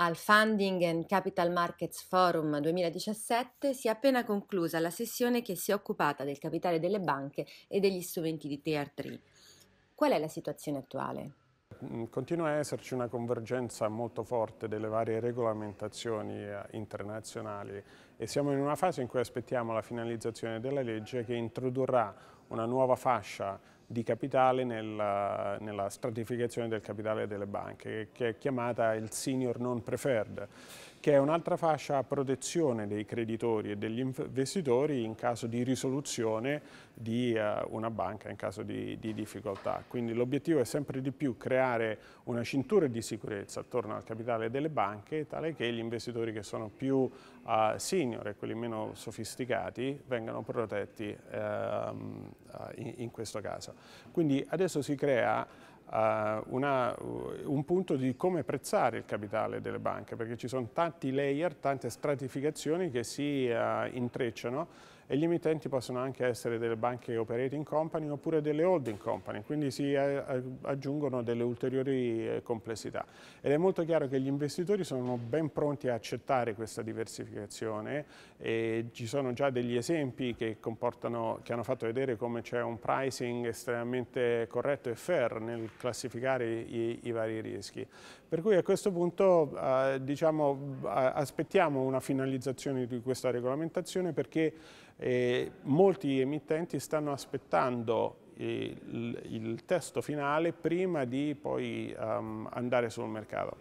Al Funding and Capital Markets Forum 2017 si è appena conclusa la sessione che si è occupata del capitale delle banche e degli strumenti di tr 3. Qual è la situazione attuale? Mm, continua a esserci una convergenza molto forte delle varie regolamentazioni eh, internazionali e siamo in una fase in cui aspettiamo la finalizzazione della legge che introdurrà una nuova fascia di capitale nella, nella, stratificazione del capitale delle banche, che è chiamata il senior non preferred, che è un'altra fascia a protezione dei creditori e degli investitori in caso di risoluzione di uh, una banca, in caso di, di difficoltà. Quindi l'obiettivo è sempre di più creare una cintura di sicurezza attorno al capitale delle banche, tale che gli investitori che sono più uh, senior e quelli meno sofisticati vengano protetti uh, in, in questo caso. Quindi adesso si crea Uh, una, eh, un punto di come prezzare il capitale delle banche, perché ci sono tanti layer, tante stratificazioni che si uh, intrecciano e gli emittenti possono anche essere delle banche operating company oppure delle holding company, quindi si eh, aggiungono delle ulteriori eh, complessità. Ed è molto chiaro che gli investitori sono ben pronti a accettare questa diversificazione e ci sono già degli esempi che, che hanno fatto vedere come c'è un pricing estremamente corretto e fair nel classificare i, i vari rischi. Per cui a questo punto eh, diciamo, aspettiamo una finalizzazione di questa regolamentazione perché e molti emittenti stanno aspettando il, il, testo finale prima di poi um, andare sul mercato.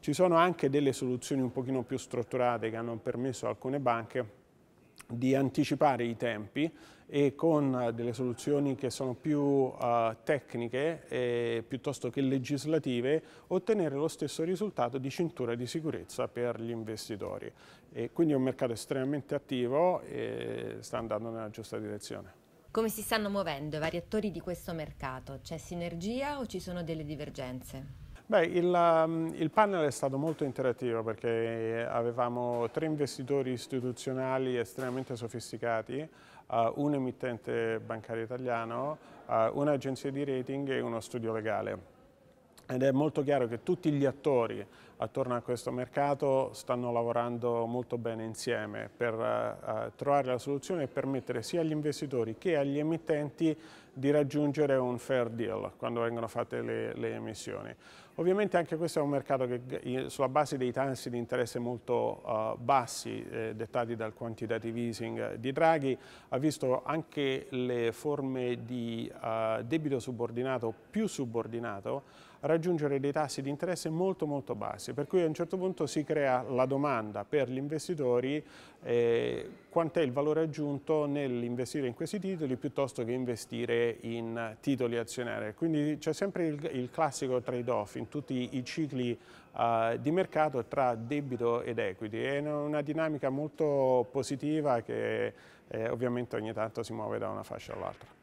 Ci sono anche delle soluzioni un pochino più strutturate che hanno permesso a alcune banche di anticipare i tempi e con eh, delle soluzioni che sono più uh, tecniche eh, piuttosto che legislative ottenere lo stesso risultato di cintura di sicurezza per gli investitori. E quindi è un mercato estremamente attivo e sta andando nella giusta direzione. Come si stanno muovendo i vari attori di questo mercato? C'è sinergia o ci sono delle divergenze? Beh, il, um, il, panel è stato molto interattivo perché eh, avevamo tre investitori istituzionali estremamente sofisticati, uh, un emittente bancario italiano, uh, un'agenzia di rating e uno studio legale. Ed è molto chiaro che tutti gli attori attorno a questo mercato stanno lavorando molto bene insieme per uh, trovare la soluzione e permettere sia agli investitori che agli emittenti di raggiungere un fair deal quando vengono fatte le, le emissioni. Ovviamente anche questo è un mercato che sulla base dei tassi di interesse molto uh, bassi eh, dettati dal quantitative easing di Draghi ha visto anche le forme di uh, debito subordinato più subordinato raggiungere dei tassi di interesse molto molto bassi, per cui a un certo punto si crea la domanda per gli investitori eh, quant'è il valore aggiunto nell'investire in questi titoli piuttosto che investire in titoli azionari. Quindi c'è sempre il, il classico trade-off in tutti i cicli uh, di mercato tra debito ed equity. È una dinamica molto positiva che eh, ovviamente ogni tanto si muove da una fascia all'altra.